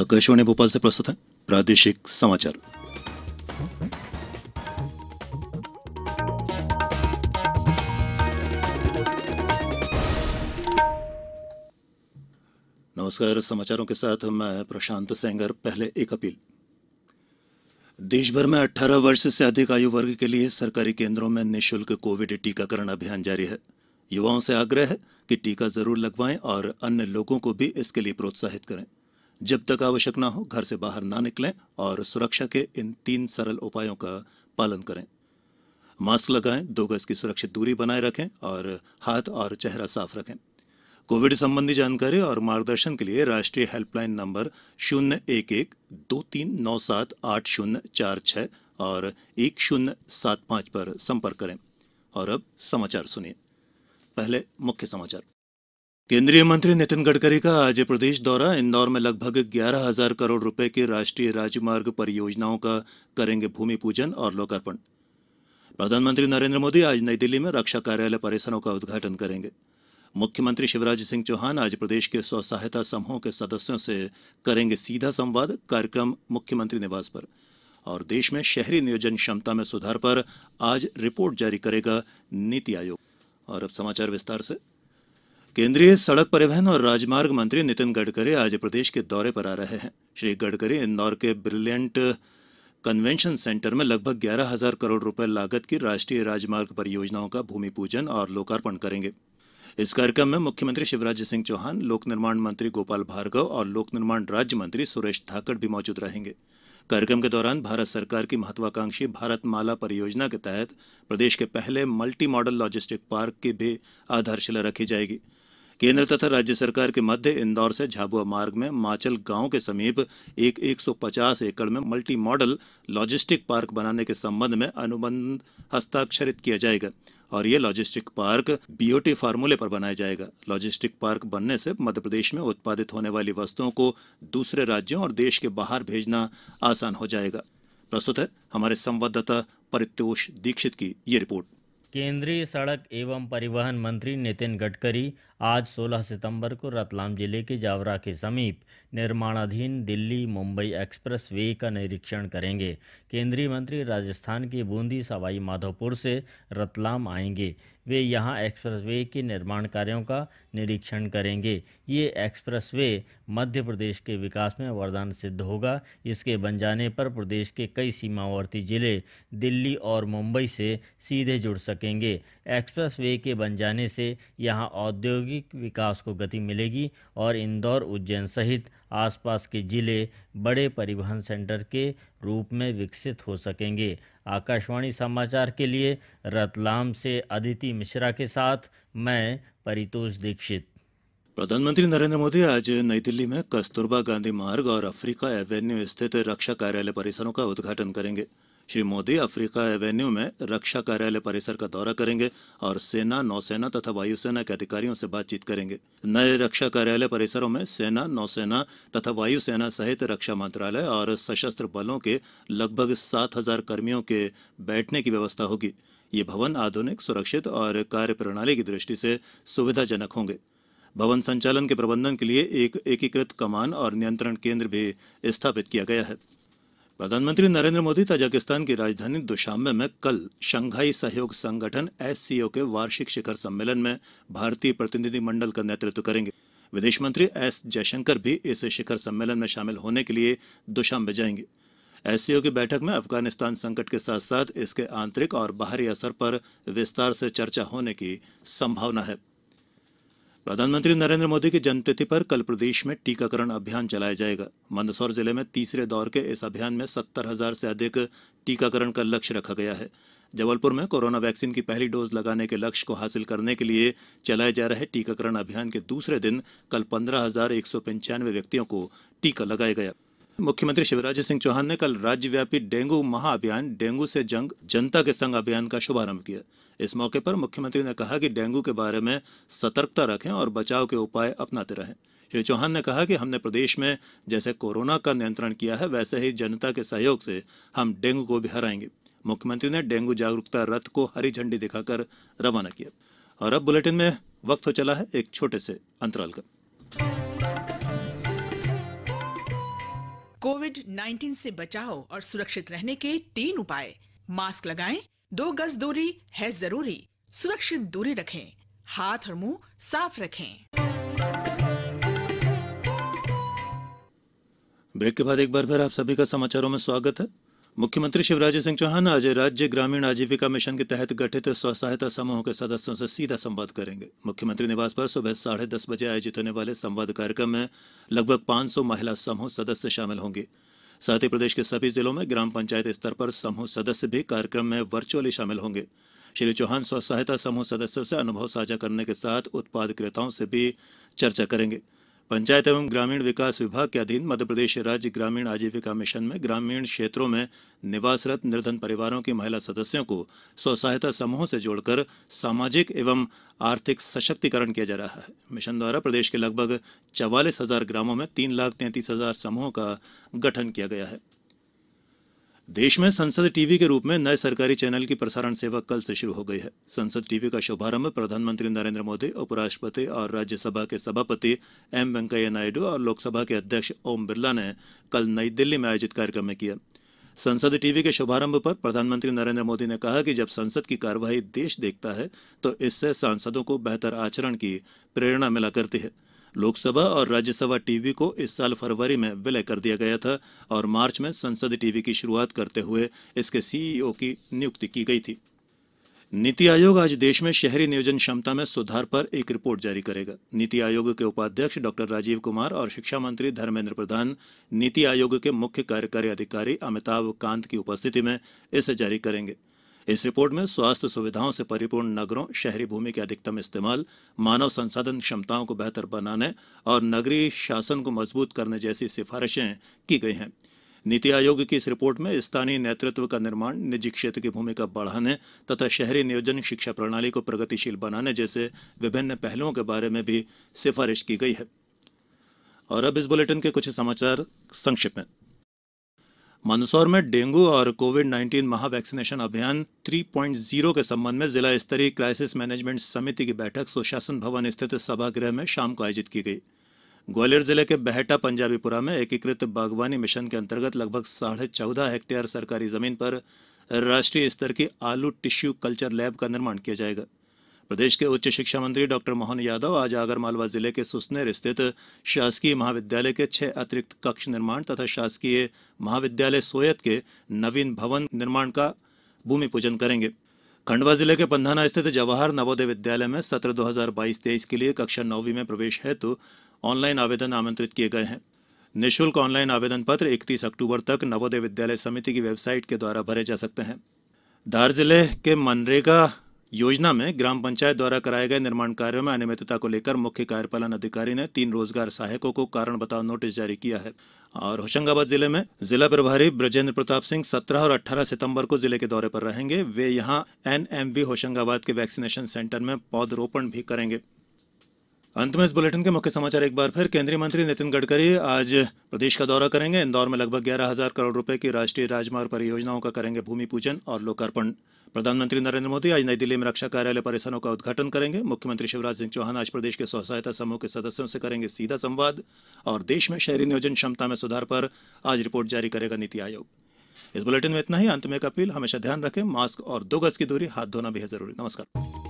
आकाशवाणी भोपाल से प्रस्तुत है प्रादेशिक समाचार नमस्कार समाचारों के साथ मैं प्रशांत सेंगर पहले एक अपील देशभर में 18 वर्ष से अधिक आयु वर्ग के लिए सरकारी केंद्रों में निशुल्क कोविड टीकाकरण अभियान जारी है युवाओं से आग्रह है कि टीका जरूर लगवाएं और अन्य लोगों को भी इसके लिए प्रोत्साहित करें जब तक आवश्यक न हो घर से बाहर न निकलें और सुरक्षा के इन तीन सरल उपायों का पालन करें मास्क लगाएं दो गज की सुरक्षित दूरी बनाए रखें और हाथ और चेहरा साफ रखें कोविड संबंधी जानकारी और मार्गदर्शन के लिए राष्ट्रीय हेल्पलाइन नंबर शून्य एक एक दो तीन नौ सात आठ शून्य चार छः और एक शून्य सात पाँच पर संपर्क करें और अब समाचार सुनिए पहले मुख्य समाचार केंद्रीय मंत्री नितिन गडकरी का आज प्रदेश दौरा इंदौर में लगभग ग्यारह हजार करोड़ रुपए की राष्ट्रीय राजमार्ग परियोजनाओं का करेंगे भूमि पूजन और लोकार्पण प्रधानमंत्री नरेंद्र मोदी आज नई दिल्ली में रक्षा कार्यालय परिसरों का उद्घाटन करेंगे मुख्यमंत्री शिवराज सिंह चौहान आज प्रदेश के स्व सहायता समूहों के सदस्यों से करेंगे सीधा संवाद कार्यक्रम मुख्यमंत्री निवास पर और देश में शहरी नियोजन क्षमता में सुधार पर आज रिपोर्ट जारी करेगा नीति आयोग और अब समाचार विस्तार से गडकरी केन्द्रीय सड़क परिवहन और राजमार्ग मंत्री नितिन गडकरी आज प्रदेश के दौरे पर आ रहे हैं श्री गडकरी इंदौर के ब्रिलियंट कन्वेंशन सेंटर में लगभग ग्यारह हजार करोड़ रुपए लागत की राष्ट्रीय राजमार्ग परियोजनाओं का भूमि पूजन और लोकार्पण करेंगे इस कार्यक्रम में मुख्यमंत्री शिवराज सिंह चौहान लोक निर्माण मंत्री गोपाल भार्गव और लोक निर्माण राज्य मंत्री सुरेश धाकड़ भी मौजूद रहेंगे कार्यक्रम के दौरान भारत सरकार की महत्वाकांक्षी भारत माला परियोजना के तहत प्रदेश के पहले मल्टी मॉडल लॉजिस्टिक पार्क की भी आधारशिला रखी जाएगी केन्द्र तथा राज्य सरकार के मध्य इंदौर से झाबुआ मार्ग में माचल गांव के समीप एक 150 एकड़ में मल्टी मॉडल लॉजिस्टिक पार्क बनाने के संबंध में अनुबंध हस्ताक्षरित किया जाएगा और ये लॉजिस्टिक पार्क बीओटी फार्मूले पर बनाया जाएगा लॉजिस्टिक पार्क बनने से प्रदेश में उत्पादित होने वाली वस्तुओं को दूसरे राज्यों और देश के बाहर भेजना आसान हो जाएगा प्रस्तुत है हमारे संवाददाता परितोष दीक्षित की ये रिपोर्ट केंद्रीय सड़क एवं परिवहन मंत्री नितिन गडकरी आज 16 सितंबर को रतलाम जिले के जावरा के समीप निर्माणाधीन दिल्ली मुंबई एक्सप्रेस वे का निरीक्षण करेंगे केंद्रीय मंत्री राजस्थान के बूंदी सवाई माधोपुर से रतलाम आएंगे वे यहां वे के निर्माण कार्यों का निरीक्षण करेंगे ये एक्सप्रेस वे मध्य प्रदेश के विकास में वरदान सिद्ध होगा इसके बन जाने पर प्रदेश के कई सीमावर्ती जिले दिल्ली और मुंबई से सीधे जुड़ सकेंगे एक्सप्रेस वे के बन जाने से यहाँ औद्योगिक विकास को गति मिलेगी और इंदौर उज्जैन सहित आसपास के जिले बड़े परिवहन सेंटर के रूप में विकसित हो सकेंगे आकाशवाणी समाचार के लिए रतलाम से अदिति मिश्रा के साथ मैं परितोष दीक्षित प्रधानमंत्री नरेंद्र मोदी आज नई दिल्ली में कस्तूरबा गांधी मार्ग और अफ्रीका एवेन्यू स्थित रक्षा कार्यालय परिसरों का उद्घाटन करेंगे श्री मोदी अफ्रीका एवेन्यू में रक्षा कार्यालय परिसर का दौरा करेंगे और सेना नौसेना तथा वायुसेना के अधिकारियों से बातचीत करेंगे नए रक्षा कार्यालय परिसरों में सेना नौसेना तथा वायुसेना सहित रक्षा मंत्रालय और सशस्त्र बलों के लगभग सात हजार कर्मियों के बैठने की व्यवस्था होगी ये भवन आधुनिक सुरक्षित और कार्य प्रणाली की दृष्टि से सुविधाजनक होंगे भवन संचालन के प्रबंधन के लिए एक एकीकृत कमान और नियंत्रण केंद्र भी स्थापित किया गया है प्रधानमंत्री नरेंद्र मोदी ताजिकिस्तान की राजधानी दुशांबे में कल शंघाई सहयोग संगठन एससीओ के वार्षिक शिखर सम्मेलन में भारतीय प्रतिनिधिमंडल का नेतृत्व करेंगे विदेश मंत्री एस जयशंकर भी इस शिखर सम्मेलन में शामिल होने के लिए दुशांबे जाएंगे एससीओ की बैठक में अफगानिस्तान संकट के साथ साथ इसके आंतरिक और बाहरी असर पर विस्तार से चर्चा होने की संभावना है प्रधानमंत्री नरेन्द्र मोदी की जन्मतिथि पर कल प्रदेश में टीकाकरण अभियान चलाया जाएगा मंदसौर जिले में तीसरे दौर के इस अभियान में सत्तर हजार से अधिक टीकाकरण का लक्ष्य रखा गया है जबलपुर में कोरोना वैक्सीन की पहली डोज लगाने के लक्ष्य को हासिल करने के लिए चलाए जा रहे टीकाकरण अभियान के दूसरे दिन कल पंद्रह हजार एक सौ पंचानवे व्यक्तियों को टीका लगाया गया मुख्यमंत्री शिवराज सिंह चौहान ने कल राज्यव्यापी डेंगू महाअभियान डेंगू से जंग जनता के संग अभियान का शुभारंभ किया इस मौके पर मुख्यमंत्री ने कहा कि डेंगू के बारे में सतर्कता रखें और बचाव के उपाय अपनाते रहें श्री चौहान ने कहा कि हमने प्रदेश में जैसे कोरोना का नियंत्रण किया है वैसे ही जनता के सहयोग से हम डेंगू को भी हराएंगे मुख्यमंत्री ने डेंगू जागरूकता रथ को हरी झंडी दिखाकर रवाना किया और अब बुलेटिन में वक्त हो चला है एक छोटे से अंतराल का कोविड 19 से बचाव और सुरक्षित रहने के तीन उपाय मास्क लगाएं, दो गज दूरी है जरूरी सुरक्षित दूरी रखें हाथ और मुंह साफ रखें ब्रेक के बाद एक बार फिर आप सभी का समाचारों में स्वागत है मुख्यमंत्री शिवराज सिंह चौहान आज राज्य ग्रामीण आजीविका मिशन के तहत गठित स्व सहायता समूहों के सदस्यों से सीधा संवाद करेंगे मुख्यमंत्री निवास पर सुबह साढ़े दस बजे आयोजित होने वाले संवाद कार्यक्रम में लगभग 500 महिला समूह सदस्य शामिल होंगे साथ ही प्रदेश के सभी जिलों में ग्राम पंचायत स्तर पर समूह सदस्य भी कार्यक्रम में वर्चुअली शामिल होंगे श्री चौहान स्व सहायता समूह सदस्यों से अनुभव साझा करने के साथ उत्पाद क्रेताओं से भी चर्चा करेंगे पंचायत एवं ग्रामीण विकास विभाग के अधीन मध्यप्रदेश राज्य ग्रामीण आजीविका मिशन में ग्रामीण क्षेत्रों में निवासरत निर्धन परिवारों की महिला सदस्यों को स्व सहायता समूहों से जोड़कर सामाजिक एवं आर्थिक सशक्तिकरण किया जा रहा है मिशन द्वारा प्रदेश के लगभग चवालीस हजार ग्रामों में तीन लाख तैंतीस हजार समूहों का गठन किया गया है देश में संसद टीवी के रूप में नए सरकारी चैनल की प्रसारण सेवा कल से शुरू हो गई है संसद टीवी का शुभारंभ प्रधानमंत्री नरेंद्र मोदी उपराष्ट्रपति और राज्यसभा के सभापति एम वेंकैया नायडू और लोकसभा के अध्यक्ष ओम बिरला ने कल नई दिल्ली में आयोजित कार्यक्रम में किया संसद टीवी के शुभारंभ पर प्रधानमंत्री नरेंद्र मोदी ने कहा कि जब संसद की कार्यवाही देश देखता है तो इससे सांसदों को बेहतर आचरण की प्रेरणा मिला करती है लोकसभा और राज्यसभा टीवी को इस साल फरवरी में विलय कर दिया गया था और मार्च में संसद टीवी की शुरुआत करते हुए इसके सीईओ e की नियुक्ति की गई थी नीति आयोग आज देश में शहरी नियोजन क्षमता में सुधार पर एक रिपोर्ट जारी करेगा नीति आयोग के उपाध्यक्ष डॉक्टर राजीव कुमार और शिक्षा मंत्री धर्मेंद्र प्रधान नीति आयोग के मुख्य कार्यकारी अधिकारी अमिताभ कांत की उपस्थिति में इसे जारी करेंगे इस रिपोर्ट में स्वास्थ्य सुविधाओं से परिपूर्ण नगरों शहरी भूमि के अधिकतम इस्तेमाल मानव संसाधन क्षमताओं को बेहतर बनाने और नगरीय शासन को मजबूत करने जैसी सिफारिशें की गई हैं नीति आयोग की इस रिपोर्ट में स्थानीय नेतृत्व का निर्माण निजी क्षेत्र की भूमिका बढ़ाने तथा शहरी नियोजन शिक्षा प्रणाली को प्रगतिशील बनाने जैसे विभिन्न पहलुओं के बारे में भी सिफारिश की गई है और अब इस बुलेटिन के कुछ समाचार संक्षिप्त में मंदसौर में डेंगू और कोविड नाइन्टीन महा वैक्सीनेशन अभियान थ्री पॉइंट जीरो के संबंध में जिला स्तरीय क्राइसिस मैनेजमेंट समिति की बैठक सुशासन भवन स्थित सभागृह में शाम को आयोजित की गई ग्वालियर जिले के बहटा पंजाबीपुरा में एकीकृत बागवानी मिशन के अंतर्गत लगभग साढ़े चौदह हेक्टेयर सरकारी जमीन पर राष्ट्रीय स्तर की आलू टिश्यू कल्चर लैब का निर्माण किया जाएगा प्रदेश के उच्च शिक्षा मंत्री डॉक्टर मोहन यादव आज आगरमालवा जिले के सुसनेर स्थित शासकीय महाविद्यालय के छह अतिरिक्त कक्ष निर्माण तथा शासकीय महाविद्यालय सोयत के नवीन भवन निर्माण का भूमि पूजन करेंगे खंडवा जिले के पंधाना स्थित जवाहर नवोदय विद्यालय में सत्र 2022-23 के लिए कक्षा नौवीं में प्रवेश हेतु ऑनलाइन आवेदन आमंत्रित किए गए हैं निःशुल्क ऑनलाइन आवेदन पत्र 31 अक्टूबर तक नवोदय विद्यालय समिति की वेबसाइट के द्वारा भरे जा सकते हैं धार जिले के मनरेगा योजना में ग्राम पंचायत द्वारा कराए गए निर्माण कार्यों में अनियमितता को लेकर मुख्य कार्यपालन अधिकारी ने तीन रोजगार सहायकों को कारण बताओ नोटिस जारी किया है और होशंगाबाद जिले में जिला प्रभारी ब्रजेंद्र प्रताप सिंह 17 और 18 सितंबर को जिले के दौरे पर रहेंगे वे यहां एनएमवी होशंगाबाद के वैक्सीनेशन सेंटर में पौधरोपण भी करेंगे अंत में इस बुलेटिन के मुख्य समाचार एक बार फिर केंद्रीय मंत्री नितिन गडकरी आज प्रदेश का दौरा करेंगे इंदौर में लगभग ग्यारह हजार करोड़ रुपए की राष्ट्रीय राजमार्ग परियोजनाओं का करेंगे भूमि पूजन और लोकार्पण प्रधानमंत्री नरेन्द्र मोदी आज नई दिल्ली में रक्षा कार्यालय परिसरों का उद्घाटन करेंगे मुख्यमंत्री शिवराज सिंह चौहान आज प्रदेश के स्व सहायता समूह के सदस्यों से करेंगे सीधा संवाद और देश में शहरी नियोजन क्षमता में सुधार पर आज रिपोर्ट जारी करेगा नीति आयोग इस बुलेटिन में इतना ही अंत में एक अपील हमेशा ध्यान रखें मास्क और दो गज की दूरी हाथ धोना भी है जरूरी नमस्कार